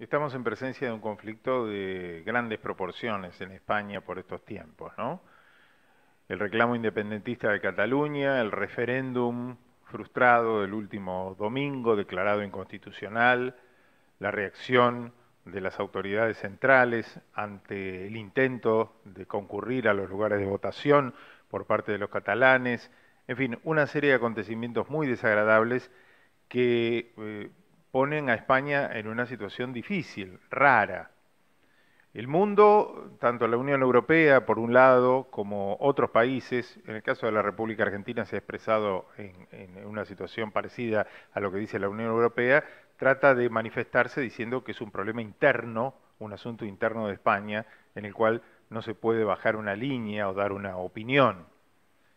Estamos en presencia de un conflicto de grandes proporciones en España por estos tiempos, ¿no? El reclamo independentista de Cataluña, el referéndum frustrado del último domingo declarado inconstitucional, la reacción de las autoridades centrales ante el intento de concurrir a los lugares de votación por parte de los catalanes, en fin, una serie de acontecimientos muy desagradables que eh, ponen a España en una situación difícil, rara. El mundo, tanto la Unión Europea por un lado como otros países, en el caso de la República Argentina se ha expresado en, una situación parecida a lo que dice la Unión Europea, trata de manifestarse diciendo que es un problema interno, un asunto interno de España, en el cual no se puede bajar una línea o dar una opinión,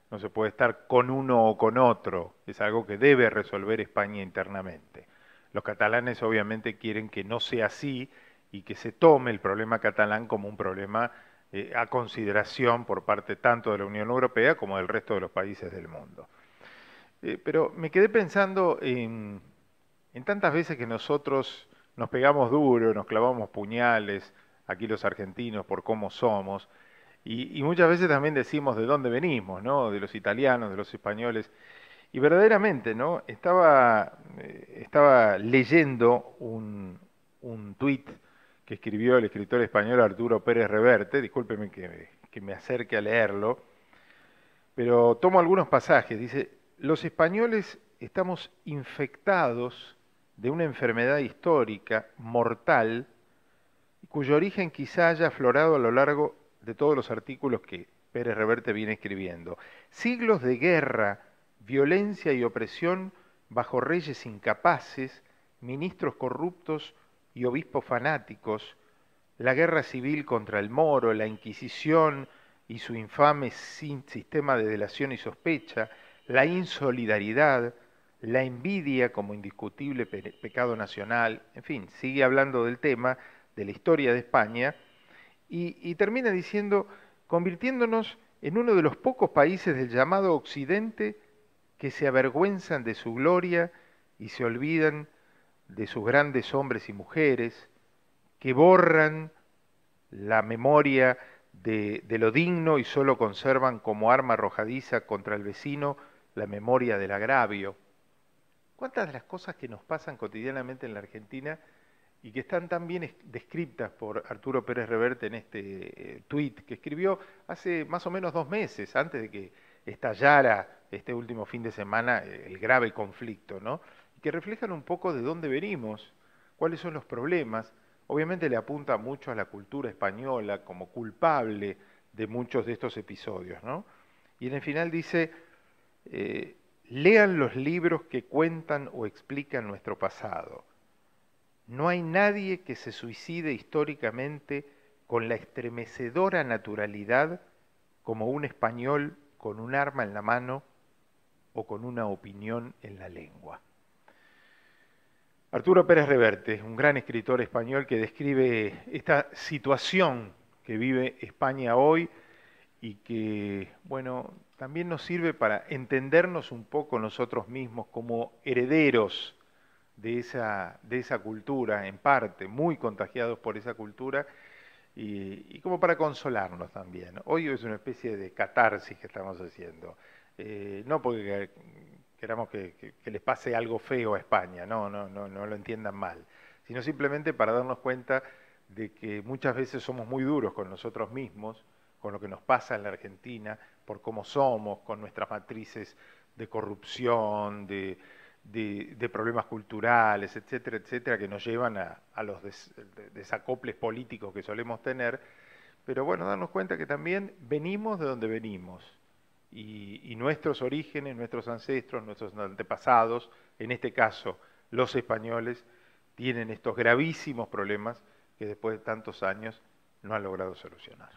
no se puede estar con uno o con otro, es algo que debe resolver España internamente. Los catalanes obviamente quieren que no sea así y que se tome el problema catalán como un problema eh, a consideración por parte tanto de la Unión Europea como del resto de los países del mundo. Eh, pero me quedé pensando en, tantas veces que nosotros nos pegamos duro, nos clavamos puñales, aquí los argentinos, por cómo somos, y, y, muchas veces también decimos de dónde venimos, ¿no? De los italianos, de los españoles. Y verdaderamente, ¿no? Estaba, eh, estaba leyendo un, un tuit que escribió el escritor español Arturo Pérez Reverte, discúlpeme que, que me acerque a leerlo, pero tomo algunos pasajes. Dice, los españoles estamos infectados de una enfermedad histórica, mortal, cuyo origen quizá haya aflorado a lo largo de todos los artículos que Pérez Reverte viene escribiendo. Siglos de guerra, violencia y opresión bajo reyes incapaces, ministros corruptos y obispos fanáticos, la guerra civil contra el moro, la Inquisición y su infame sistema de delación y sospecha, la insolidaridad, la envidia como indiscutible pecado nacional, en fin, sigue hablando del tema, de la historia de España, y termina diciendo, convirtiéndonos en uno de los pocos países del llamado Occidente que se avergüenzan de su gloria y se olvidan de sus grandes hombres y mujeres, que borran la memoria de, lo digno y solo conservan como arma arrojadiza contra el vecino la memoria del agravio. ¿Cuántas de las cosas que nos pasan cotidianamente en la Argentina y que están tan bien descritas por Arturo Pérez Reverte en este eh, tweet que escribió hace más o menos dos meses, antes de que estallara este último fin de semana eh, el grave conflicto, ¿no? que reflejan un poco de dónde venimos, cuáles son los problemas. Obviamente le apunta mucho a la cultura española como culpable de muchos de estos episodios, ¿no? Y en el final dice, eh, lean los libros que cuentan o explican nuestro pasado. No hay nadie que se suicide históricamente con la estremecedora naturalidad como un español con un arma en la mano o con una opinión en la lengua. Arturo Pérez Reverte, un gran escritor español que describe esta situación que vive España hoy y que, bueno, también nos sirve para entendernos un poco nosotros mismos como herederos de esa, de esa cultura, en parte, muy contagiados por esa cultura, y, y como para consolarnos también. Hoy es una especie de catarsis que estamos haciendo. Eh, no porque queramos que, les pase algo feo a España, no, no, no, no lo entiendan mal, sino simplemente para darnos cuenta de que muchas veces somos muy duros con nosotros mismos, con lo que nos pasa en la Argentina, por cómo somos, con nuestras matrices de corrupción, de, problemas culturales, etcétera, etcétera, que nos llevan a, los desacoples políticos que solemos tener. Pero bueno, darnos cuenta que también venimos de donde venimos y, nuestros orígenes, nuestros ancestros, nuestros antepasados, en este caso los españoles, tienen estos gravísimos problemas que después de tantos años no han logrado solucionar.